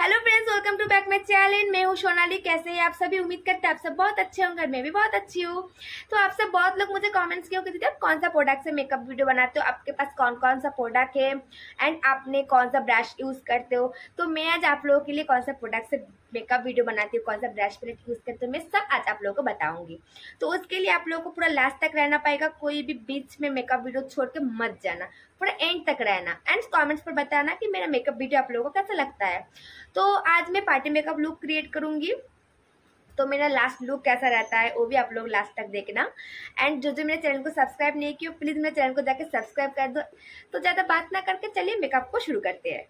Hello friends welcome to back my channel मैं हूँ सोनाली कैसे हैं आप सभी उम्मीद करते हैं आप सब बहुत अच्छे होंगे मैं भी बहुत अच्छी हूँ तो आप सब बहुत लोग मुझे कमेंट्स किए होंगे आप कौन सा प्रोडक्ट से मेकअप वीडियो बनाते हो आपके पास कौन कौन सा प्रोडक्ट है एंड आपने कौन सा ब्रश यूज़ करते हो तो मैं आज आप लोगों के लिए कौन सा प्रोडक्ट से मेकअप वीडियो बनाती हूँ कौन सा ब्रश प्लेट यूज़ करते हो मैं सब आज आप लोगों को बताऊंगी तो उसके लिए आप लोगों को पूरा लास्ट तक रहना पाएगा कोई भी बीच में मेकअप वीडियो छोड़ के मत जाना थोड़ा एंड तक रहना एंड कमेंट्स पर बताना कि मेरा मेकअप वीडियो आप लोगों को कैसा लगता है तो आज मैं पार्टी मेकअप लुक क्रिएट करूंगी तो मेरा लास्ट लुक कैसा रहता है वो भी आप लोग लास्ट तक देखना एंड जो जो मेरे चैनल को सब्सक्राइब नहीं किया प्लीज़ मेरे चैनल को जाकर सब्सक्राइब कर दो तो ज़्यादा बात ना करके चलिए मेकअप को शुरू करते हैं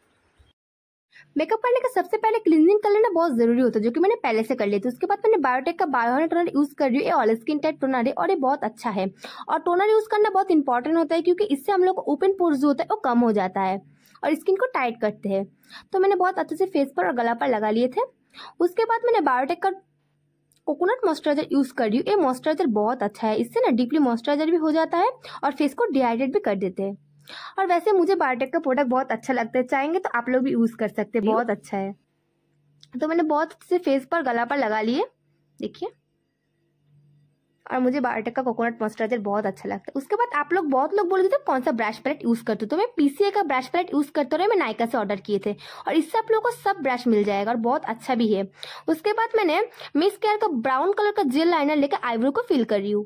मेकअप करने का सबसे पहले क्लिनजिंग कर लेना बहुत जरूरी होता है जो कि मैंने पहले से कर लिया था उसके बाद मैंने बायोटेक का बायोहन टोनर यूज कर रही हूँ ये ऑल स्किन टाइप टोनर है और ये बहुत अच्छा है और टोनर यूज करना बहुत इंपॉर्टेंट होता है क्योंकि इससे हम लोग को ओपन पोर्स जो होता है वो कम हो जाता है और स्किन को टाइट करते हैं तो मैंने बहुत अच्छे से फेस पर और गला पर लगा लिए थे उसके बाद मैंने बायोटेक का कोकोनट मॉइस्चराइजर यूज़ कर रही हूँ ये मॉइस्चराइजर बहुत अच्छा है इससे ना डीपली मॉइस्चराइजर भी हो जाता है और फेस को डिहाइड्रेट भी कर देते हैं और वैसे मुझे बायोटेक का प्रोडक्ट बहुत अच्छा लगता है चाहेंगे तो आप लोग भी यूज़ कर सकते हैं बहुत अच्छा है तो मैंने बहुत से फेस पर गला पर लगा लिए देखिए और मुझे बायोटेक का कोकोनट मॉइस्चराइजर बहुत अच्छा लगता है उसके बाद आप लोग बहुत लोग बोल रहे थे तो कौन सा ब्रश पैलेट यूज करते हो तो मैं पीसीए का ब्रश पैलेट यूज करते रहे मैं नायका से ऑर्डर किए थे और इससे आप लोगों को सब ब्रश मिल जाएगा और बहुत अच्छा भी है उसके बाद मैंने मिस केयर का ब्राउन कलर का जेल लाइनर लेकर आईब्रो को फिल कर रही हूँ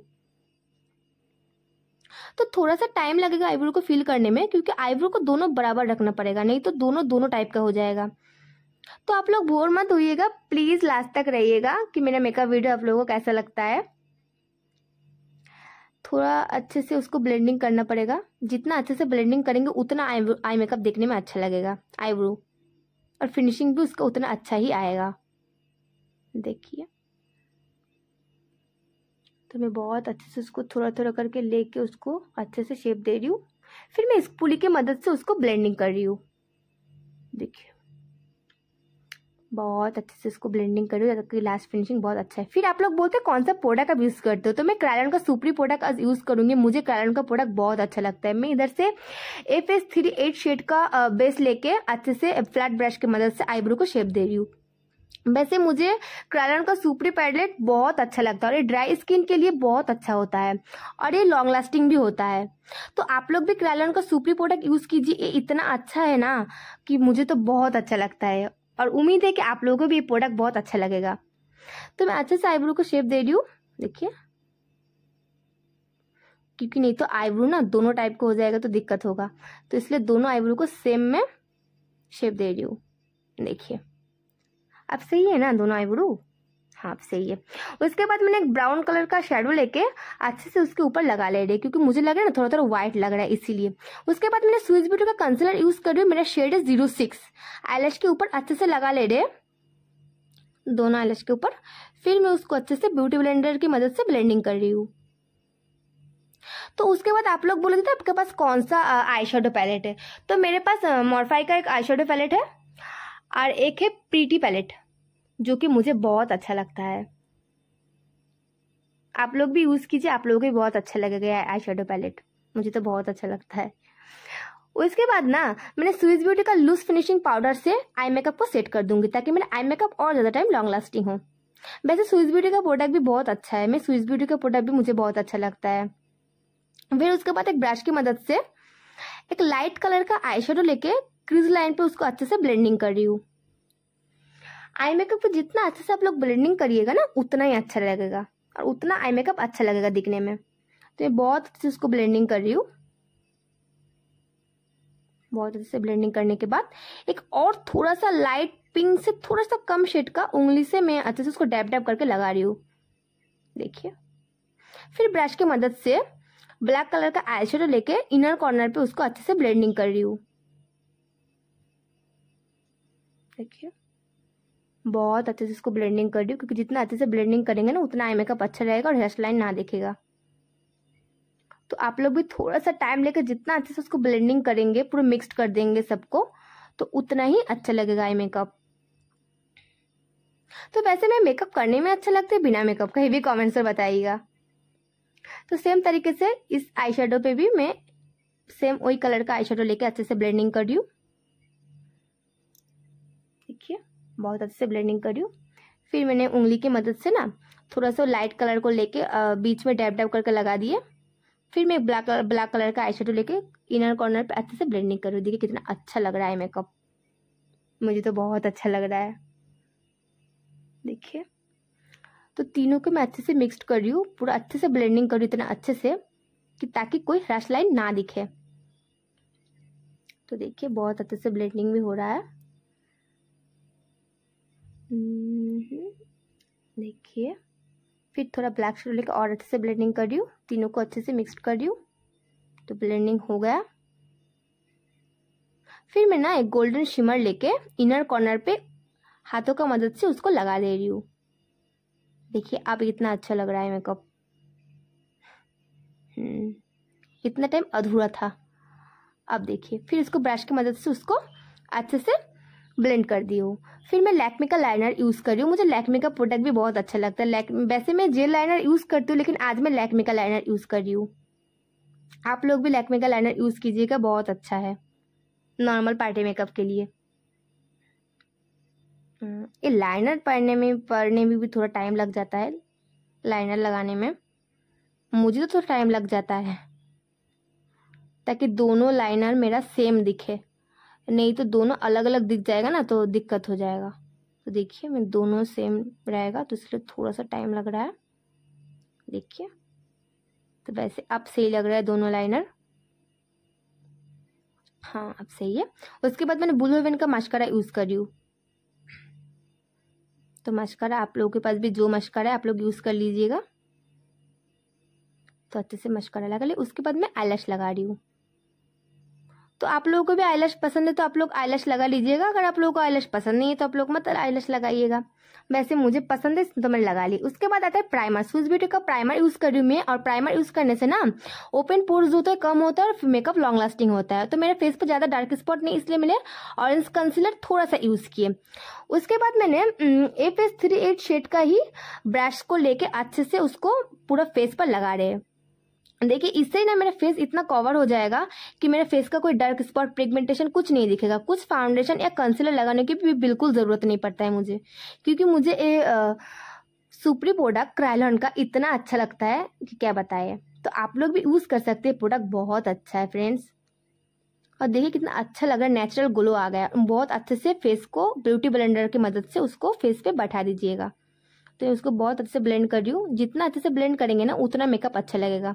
तो थोड़ा सा टाइम लगेगा आईब्रो को फिल करने में क्योंकि आईब्रो को दोनों बराबर रखना पड़ेगा नहीं तो दोनों दोनों टाइप का हो जाएगा तो आप लोग बोर मत होइएगा प्लीज़ लास्ट तक रहिएगा कि मेरा मेकअप वीडियो आप लोगों को कैसा लगता है थोड़ा अच्छे से उसको ब्लेंडिंग करना पड़ेगा जितना अच्छे से ब्लेंडिंग करेंगे उतना आई आई मेकअप देखने में अच्छा लगेगा आईब्रो और फिनिशिंग भी उसका उतना अच्छा ही आएगा देखिए तो मैं बहुत अच्छे से उसको थोड़ा थोड़ा करके लेके उसको अच्छे से शेप दे रही हूँ फिर मैं इस पुली की मदद से उसको ब्लेंडिंग कर रही हूँ देखिए बहुत अच्छे से इसको ब्लेंडिंग कर रही हूँ जबकि लास्ट फिनिशिंग बहुत अच्छा है फिर आप लोग बोलते हैं कौन सा प्रोडक्ट आप यूज़ करते हो तो मैं क्रायलन का सुप्री प्रोडक्ट यूज़ करूँगी मुझे क्रायलन का प्रोडक्ट बहुत अच्छा लगता है मैं इधर से F S three eight shade का बेस लेके अच्छे से फ्लैट ब्रश की मदद से आईब्रो को शेप दे रही हूँ वैसे मुझे क्रायलॉन का सुपरी पैडलेट बहुत अच्छा लगता है और ये ड्राई स्किन के लिए बहुत अच्छा होता है और ये लॉन्ग लास्टिंग भी होता है तो आप लोग भी क्रायलॉन का सुपरी प्रोडक्ट यूज़ कीजिए ये इतना अच्छा है ना कि मुझे तो बहुत अच्छा लगता है और उम्मीद है कि आप लोगों को भी ये प्रोडक्ट बहुत अच्छा लगेगा तो मैं अच्छे से आईब्रो को शेप दे रही हूँ देखिए क्योंकि नहीं तो आईब्रो ना दोनों टाइप का हो जाएगा तो दिक्कत होगा तो इसलिए दोनों आईब्रो को सेम में शेप दे रही हूँ देखिए अब सही है ना दोनों आईब्रो हाँ सही है उसके बाद मैंने एक ब्राउन कलर का शेडो लेके अच्छे से उसके ऊपर लगा ले रही क्योंकि मुझे लग रहा है ना थोड़ा थोड़ा व्हाइट लग रहा है इसीलिए उसके बाद मैंने स्विच ब्यूटी का कंसलर यूज कर रही हूँ मेरा शेड है जीरो सिक्स आईलेश के ऊपर अच्छे से लगा ले रहे दोनों आईलेश के ऊपर फिर मैं उसको अच्छे से ब्यूटी ब्लेंडर की मदद से ब्लेंडिंग कर रही हूँ तो उसके बाद आप लोग रहे थे आपके पास कौन सा आई शेडो पैलेट है तो मेरे पास मॉर्फाई का एक आई शेडो पैलेट है और एक है प्रीटी पैलेट जो कि मुझे बहुत अच्छा लगता है आप लोग भी यूज़ कीजिए आप लोगों को भी बहुत अच्छा लगेगा आई शेडो पैलेट मुझे तो बहुत अच्छा लगता है उसके बाद ना मैंने स्विस ब्यूटी का लूज फिनिशिंग पाउडर से आई मेकअप को सेट कर दूंगी ताकि मेरा आई मेकअप और ज़्यादा टाइम लॉन्ग लास्टिंग हो वैसे स्विस ब्यूटी का प्रोडक्ट भी बहुत अच्छा है मैं स्विस ब्यूटी का प्रोडक्ट भी मुझे बहुत अच्छा लगता है फिर उसके बाद एक ब्रश की मदद से एक लाइट कलर का आई लेके क्रिज लाइन पर उसको अच्छे से ब्लेंडिंग कर रही हूँ आई मेकअप को जितना अच्छे से आप लोग ब्लेंडिंग करिएगा ना उतना ही अच्छा लगेगा और उतना आई मेकअप अच्छा लगेगा दिखने में तो मैं बहुत अच्छे से उसको ब्लेंडिंग कर रही हूँ बहुत अच्छे से ब्लेंडिंग करने के बाद एक और थोड़ा सा लाइट पिंक से थोड़ा सा कम शेड का उंगली से मैं अच्छे से उसको डैप डैप करके लगा रही हूँ देखिए फिर ब्रश की मदद से ब्लैक कलर का आई शेडो लेके इनर कॉर्नर पे उसको अच्छे से ब्लेंडिंग कर रही हूँ देखिए बहुत अच्छे से इसको ब्लेंडिंग कर रही हूँ क्योंकि जितना अच्छे से ब्लेंडिंग करेंगे ना उतना आई मेकअप अच्छा रहेगा और हेयर स्टाइल ना दिखेगा तो आप लोग भी थोड़ा सा टाइम लेकर जितना अच्छे से उसको ब्लेंडिंग करेंगे पूरा मिक्सड कर देंगे सबको तो उतना ही अच्छा लगेगा आई मेकअप तो वैसे मैं मेकअप करने में अच्छा लगता है बिना मेकअप का भी कमेंट्स में बताइएगा तो सेम तरीके से इस आई पे भी मैं सेम वही कलर का आई लेके अच्छे से ब्लेंडिंग कर रही हूँ बहुत अच्छे से ब्लेंडिंग करी हूँ फिर मैंने उंगली की मदद से ना थोड़ा सा लाइट कलर को लेके बीच में डैप डैप करके लगा दिए फिर मैं ब्लैक कलर ब्लैक कलर का आई लेके इनर कॉर्नर पे अच्छे से ब्लेंडिंग करूँ देखिए कितना अच्छा लग रहा है मेकअप मुझे तो बहुत अच्छा लग रहा है देखिए तो तीनों को मैं अच्छे से मिक्सड कर रही हूँ पूरा अच्छे से ब्लेंडिंग कर रही हूँ इतना अच्छे से कि ताकि कोई रश लाइन ना दिखे तो देखिए बहुत अच्छे से ब्लेंडिंग भी हो रहा है Mm-hmm. देखिए फिर थोड़ा ब्लैक शेड लेकर और अच्छे से ब्लेंडिंग कर रही हूँ तीनों को अच्छे से मिक्स कर रही हूँ तो ब्लेंडिंग हो गया फिर मैं ना एक गोल्डन शिमर लेके इनर कॉर्नर पे हाथों का मदद से उसको लगा ले रही हूँ देखिए अब इतना अच्छा लग रहा है मेकअप हम्म, इतना टाइम अधूरा था अब देखिए फिर इसको ब्रश की मदद से उसको अच्छे से ब्लेंड कर दी हूँ फिर मैं लैकमे का लाइनर यूज़ कर रही हूँ मुझे लैकमे का प्रोडक्ट भी बहुत अच्छा लगता है वैसे मैं जेल लाइनर यूज़ करती हूँ लेकिन आज मैं लैकमे का लाइनर यूज़ कर रही हूँ आप लोग भी लैकमे का लाइनर यूज़ कीजिएगा बहुत अच्छा है नॉर्मल पार्टी मेकअप के लिए हम्म, ये लाइनर पढ़ने में पढ़ने में भी थोड़ा टाइम लग जाता है लाइनर लगाने में मुझे तो थोड़ा टाइम लग जाता है ताकि दोनों लाइनर मेरा सेम दिखे नहीं तो दोनों अलग अलग दिख जाएगा ना तो दिक्कत हो जाएगा तो देखिए मैं दोनों सेम रहेगा तो इसलिए थोड़ा सा टाइम लग रहा है देखिए तो वैसे अब सही लग रहा है दोनों लाइनर हाँ अब सही है उसके बाद मैंने ब्लू हेवन का मश्करा यूज़ करी हूँ तो मशकरा आप लोगों के पास भी जो मशकरा है आप लोग यूज़ कर लीजिएगा तो अच्छे से मशकरा लगा ले उसके बाद मैं आलश लगा रही हूँ तो आप लोगों को भी आईलश पसंद है तो आप लोग आईलश लगा लीजिएगा अगर आप लोगों को आईलश पसंद नहीं है तो आप लोग मत आईलश लगाइएगा वैसे मुझे पसंद है तो मैं लगा ली उसके बाद आता है प्राइमर सूज ब्यूटी का प्राइमर यूज कर रही हूँ मैं और प्राइमर यूज करने से ना ओपन पोर्स होते हैं कम होता है और मेकअप लॉन्ग लास्टिंग होता है तो मेरे फेस पर ज्यादा डार्क स्पॉट नहीं इसलिए मैंने ऑरेंज कंसिलर थोड़ा सा यूज किए उसके बाद मैंने F S three eight shade का ही ब्रश को लेके अच्छे से उसको पूरा फेस पर लगा रहे हैं देखिए इससे ना मेरा फेस इतना कवर हो जाएगा कि मेरे फेस का कोई डार्क स्पॉट पिगमेंटेशन कुछ नहीं दिखेगा कुछ फाउंडेशन या कंसीलर लगाने की भी बिल्कुल ज़रूरत नहीं पड़ता है मुझे क्योंकि मुझे ये सुपरी सुप्री प्रोडक्ट क्रायलॉन का इतना अच्छा लगता है कि क्या बताए तो आप लोग भी यूज़ कर सकते हैं प्रोडक्ट बहुत अच्छा है फ्रेंड्स और देखिए कितना अच्छा लग रहा है नेचुरल ग्लो आ गया बहुत अच्छे से फेस को ब्यूटी ब्लेंडर की मदद से उसको फेस पे बैठा दीजिएगा तो उसको बहुत अच्छे से ब्लेंड कर रही हूँ जितना अच्छे से ब्लेंड करेंगे ना उतना मेकअप अच्छा लगेगा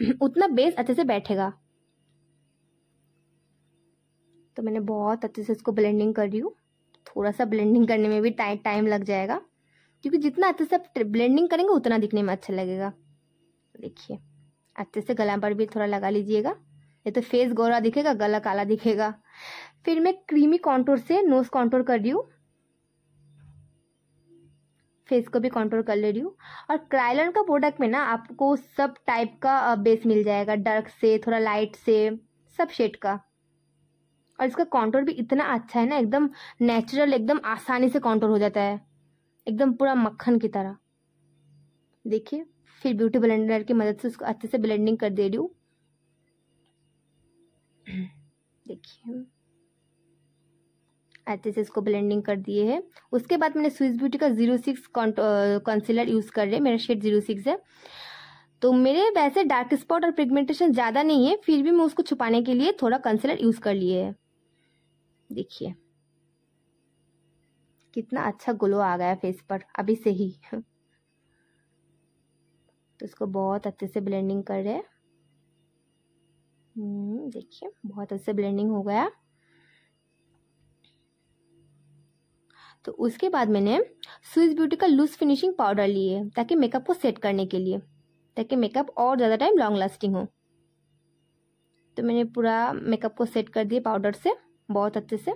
उतना बेस अच्छे से बैठेगा तो मैंने बहुत अच्छे से इसको ब्लेंडिंग कर रही हूँ थोड़ा सा ब्लेंडिंग करने में भी टाइम टाइम लग जाएगा क्योंकि जितना अच्छे से आप ब्लेंडिंग करेंगे उतना दिखने में अच्छा लगेगा देखिए अच्छे से गला पर भी थोड़ा लगा लीजिएगा ये तो फेस गोरा दिखेगा गला काला दिखेगा फिर मैं क्रीमी कॉन्टोर से नोज कॉन्टोर कर रही हूँ फेस को भी कंट्रोल कर ले रही हूँ और क्राइलन का प्रोडक्ट में ना आपको सब टाइप का बेस मिल जाएगा डार्क से थोड़ा लाइट से सब शेड का और इसका कॉन्ट्रोल भी इतना अच्छा है ना एकदम नेचुरल एकदम आसानी से कॉन्ट्रोल हो जाता है एकदम पूरा मक्खन की तरह देखिए फिर ब्यूटी ब्लेंडर की मदद से उसको अच्छे से ब्लेंडिंग कर दे रही हूँ देखिए अच्छे से इसको ब्लेंडिंग कर दिए है उसके बाद मैंने स्विस ब्यूटी का जीरो सिक्स कॉन्सिलर यूज़ कर रहे हैं मेरा शेड जीरो सिक्स है तो मेरे वैसे डार्क स्पॉट और पिगमेंटेशन ज़्यादा नहीं है फिर भी मैं उसको छुपाने के लिए थोड़ा कंसिलर यूज़ कर लिए है देखिए कितना अच्छा ग्लो आ गया फेस पर अभी से ही तो इसको बहुत अच्छे से ब्लेंडिंग कर रहे हैं हम्म, देखिए बहुत अच्छे से ब्लेंडिंग हो गया तो उसके बाद मैंने स्विस ब्यूटी का लूज फिनिशिंग पाउडर लिए ताकि मेकअप को सेट करने के लिए ताकि मेकअप और ज़्यादा टाइम लॉन्ग लास्टिंग हो तो मैंने पूरा मेकअप को सेट कर दिया पाउडर से बहुत अच्छे से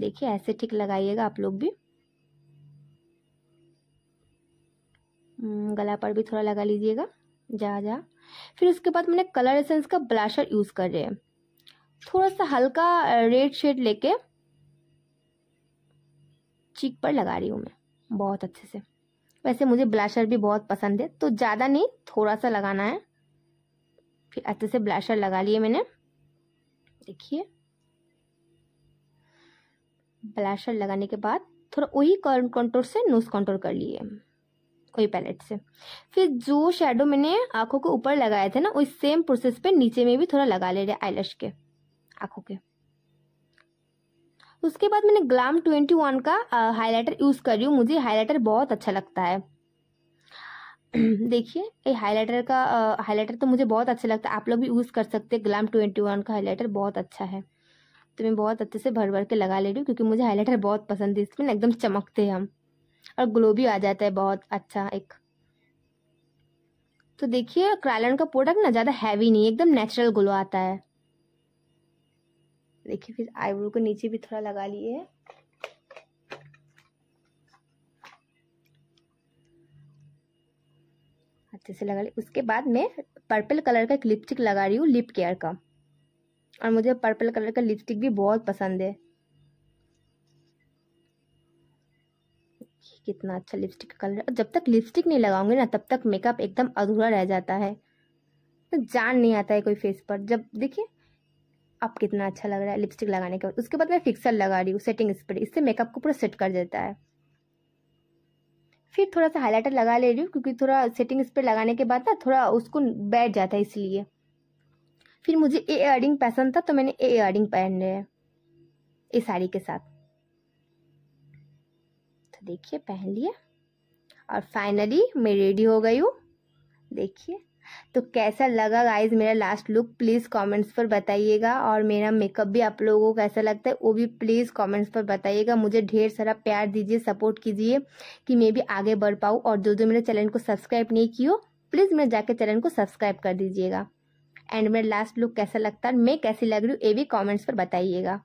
देखिए ऐसे ठीक लगाइएगा आप लोग भी हम्म, गला पर भी थोड़ा लगा लीजिएगा जा जा फिर उसके बाद मैंने कलर एसेंस का ब्लाशर यूज़ कर रहे हैं थोड़ा सा हल्का रेड शेड लेके चीक पर लगा रही हूँ मैं बहुत अच्छे से वैसे मुझे ब्लाशर भी बहुत पसंद है तो ज़्यादा नहीं थोड़ा सा लगाना है फिर अच्छे से ब्लाशर लगा लिए मैंने देखिए ब्लाशर लगाने के बाद थोड़ा वही कंट्रोल से नोज कंट्रोल कर लिए वही पैलेट से फिर जो शेडो मैंने आंखों के ऊपर लगाए थे ना उस सेम प्रोसेस पे नीचे में भी थोड़ा लगा ले रहे आईलश के आंखों के उसके बाद मैंने ग्लाम ट्वेंटी वन का हाइलाइटर यूज़ कर रही हूँ मुझे हाइलाइटर बहुत अच्छा लगता है देखिए ये हाइलाइटर का हाइलाइटर तो मुझे बहुत अच्छा लगता है आप लोग भी यूज़ कर सकते हैं ग्लाम ट्वेंटी वन का हाइलाइटर बहुत अच्छा है तो मैं बहुत अच्छे से भर भर के लगा ले रही हूँ क्योंकि मुझे हाइलाइटर बहुत पसंद है इसमें एकदम चमकते हैं हम और ग्लो भी आ जाता है बहुत अच्छा एक तो देखिए क्रालन का प्रोडक्ट ना ज़्यादा हैवी नहीं एकदम नेचुरल ग्लो आता है देखिए फिर आईब्रो को नीचे भी थोड़ा लगा लिए अच्छे से लगा ली उसके बाद मैं पर्पल कलर का एक लिपस्टिक लगा रही हूँ लिप केयर का और मुझे पर्पल कलर का लिपस्टिक भी बहुत पसंद है कितना अच्छा लिपस्टिक का कलर है और जब तक लिपस्टिक नहीं लगाऊंगी ना तब तक मेकअप एकदम अधूरा रह जाता है तो जान नहीं आता है कोई फेस पर जब देखिए अब कितना अच्छा लग रहा है लिपस्टिक लगाने के बाद उसके बाद मैं फिक्सर लगा रही हूँ सेटिंग स्प्रे इससे मेकअप को पूरा सेट कर देता है फिर थोड़ा सा हाईलाइटर लगा ले रही हूँ क्योंकि थोड़ा सेटिंग स्प्रे लगाने के बाद ना थोड़ा उसको बैठ जाता है इसलिए फिर मुझे ए एयरिंग पसंद था तो मैंने ए एयरिंग पहन रहे हैं इस साड़ी के साथ तो देखिए पहन लिया और फाइनली मैं रेडी हो गई हूँ देखिए तो कैसा लगा गाइज मेरा लास्ट लुक प्लीज़ कमेंट्स पर बताइएगा और मेरा मेकअप भी आप लोगों को कैसा लगता है वो भी प्लीज़ कमेंट्स पर बताइएगा मुझे ढेर सारा प्यार दीजिए सपोर्ट कीजिए कि मैं भी आगे बढ़ पाऊँ और जो जो मेरे चैनल को सब्सक्राइब नहीं कियो प्लीज़ मेरे जाके चैनल को सब्सक्राइब कर दीजिएगा एंड मेरा लास्ट लुक कैसा लगता है मैं कैसी लग रही हूँ ये भी कॉमेंट्स पर बताइएगा